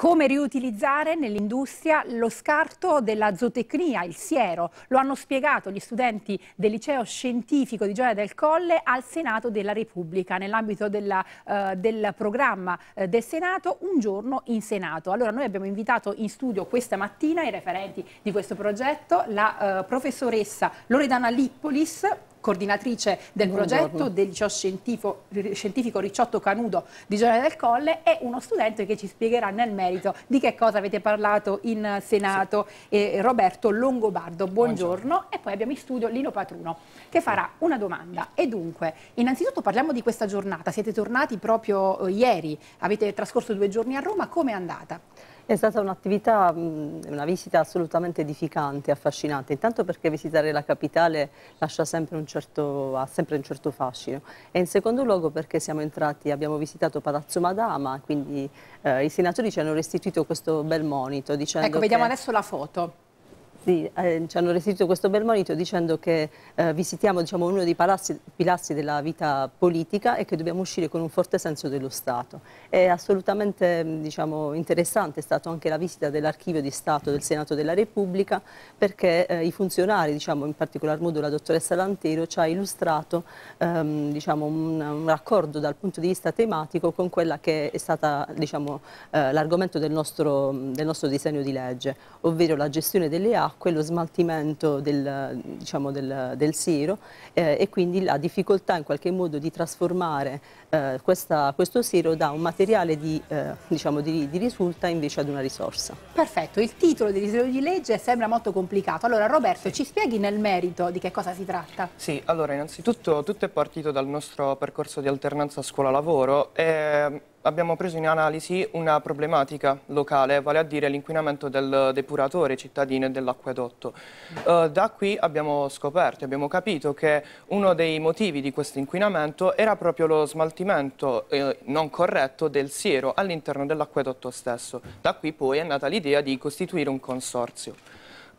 Come riutilizzare nell'industria lo scarto della zootecnia, il siero? Lo hanno spiegato gli studenti del liceo scientifico di Gioia del Colle al Senato della Repubblica nell'ambito eh, del programma eh, del Senato Un giorno in Senato. Allora noi abbiamo invitato in studio questa mattina i referenti di questo progetto, la eh, professoressa Loredana Lippolis, coordinatrice del Buongiorno. progetto del liceo scientifico, scientifico Ricciotto Canudo di Giornale del Colle e uno studente che ci spiegherà nel merito di che cosa avete parlato in Senato, sì. eh, Roberto Longobardo. Buongiorno. Buongiorno. E poi abbiamo in studio Lino Patruno che farà una domanda. E dunque, innanzitutto parliamo di questa giornata. Siete tornati proprio eh, ieri, avete trascorso due giorni a Roma, come è andata? È stata un'attività, una visita assolutamente edificante, affascinante, intanto perché visitare la capitale sempre certo, ha sempre un certo fascino e in secondo luogo perché siamo entrati, abbiamo visitato Palazzo Madama, quindi eh, i senatori ci hanno restituito questo bel monito dicendo Ecco, vediamo che... adesso la foto. Sì, eh, ci hanno restituito questo bel monito dicendo che eh, visitiamo diciamo, uno dei palazzi, pilastri della vita politica e che dobbiamo uscire con un forte senso dello Stato. È assolutamente diciamo, interessante è stata anche la visita dell'archivio di Stato del Senato della Repubblica perché eh, i funzionari, diciamo, in particolar modo la dottoressa Lantero, ci ha illustrato ehm, diciamo, un, un, raccordo dal punto di vista tematico con quella che è stata diciamo, eh, l'argomento del del nostro disegno di legge, ovvero la gestione delle acque quello smaltimento del, diciamo del, del siro eh, e quindi la difficoltà in qualche modo di trasformare eh, questa, questo siero da un materiale di, eh, diciamo di, di, risulta invece ad una risorsa. Perfetto, il titolo del disegno di legge sembra molto complicato. Allora Roberto sì. ci spieghi nel merito di che cosa si tratta? Sì, allora innanzitutto tutto è partito dal nostro percorso di alternanza scuola-lavoro e ehm, abbiamo preso in analisi una problematica locale, vale a dire l'inquinamento del depuratore cittadino e dell'acquedotto. Eh, da qui abbiamo scoperto, abbiamo capito che uno dei motivi di questo inquinamento era proprio lo smaltimento eh, non corretto del siero all'interno dell'acquedotto stesso. Da qui poi è nata l'idea di costituire un consorzio.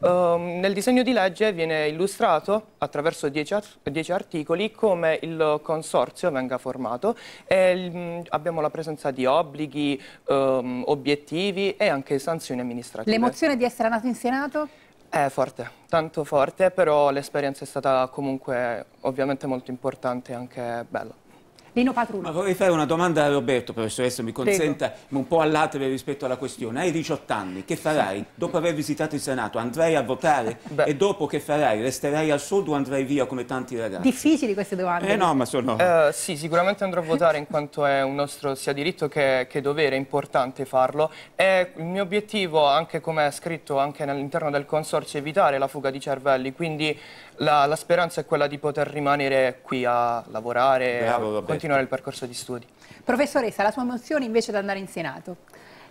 Um, nel disegno di legge viene illustrato attraverso dieci, art dieci articoli come il consorzio venga formato e mh, mm, abbiamo la presenza di obblighi, um, obiettivi e anche sanzioni amministrative. L'emozione di essere nato in Senato? È forte, tanto forte, però l'esperienza è stata comunque ovviamente molto importante e anche bella. Lino Patruno. Ma vorrei fare una domanda a Roberto, professoressa, mi consenta Prego. un po' all'atere rispetto alla questione. Hai 18 anni, che farai? Dopo aver visitato il Senato andrai a votare? Beh. E dopo che farai? Resterai al sud o andrai via come tanti ragazzi? Difficili queste domande. Eh no, ma sono... Uh, sì, sicuramente andrò a votare in quanto è un nostro sia diritto che, che dovere, è importante farlo. E il mio obiettivo, anche come è scritto anche all'interno del consorzio, è evitare la fuga di cervelli, quindi la, la, speranza è quella di poter rimanere qui a lavorare, Bravo, Roberto continuare il percorso di studi. Professoressa, la sua mozione invece è di andare in Senato.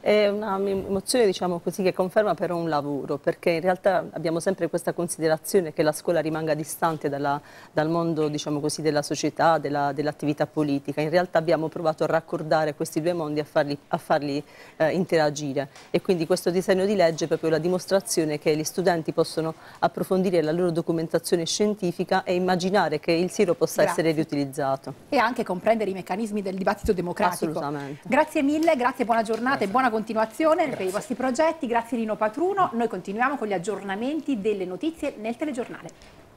È un'emozione diciamo così, che conferma però un lavoro, perché in realtà abbiamo sempre questa considerazione che la scuola rimanga distante dalla, dal mondo diciamo così, della società, dell'attività politica. In realtà abbiamo provato a raccordare questi due mondi, a farli, a farli eh, interagire e quindi questo disegno di legge è proprio la dimostrazione che gli studenti possono approfondire la loro documentazione scientifica e immaginare che il siro possa grazie. essere riutilizzato. E anche comprendere i meccanismi del dibattito democratico. Assolutamente. Grazie mille, grazie, buona giornata grazie. e buona buona continuazione grazie. per i vostri progetti, grazie Lino Patruno, noi continuiamo con gli aggiornamenti delle notizie nel telegiornale.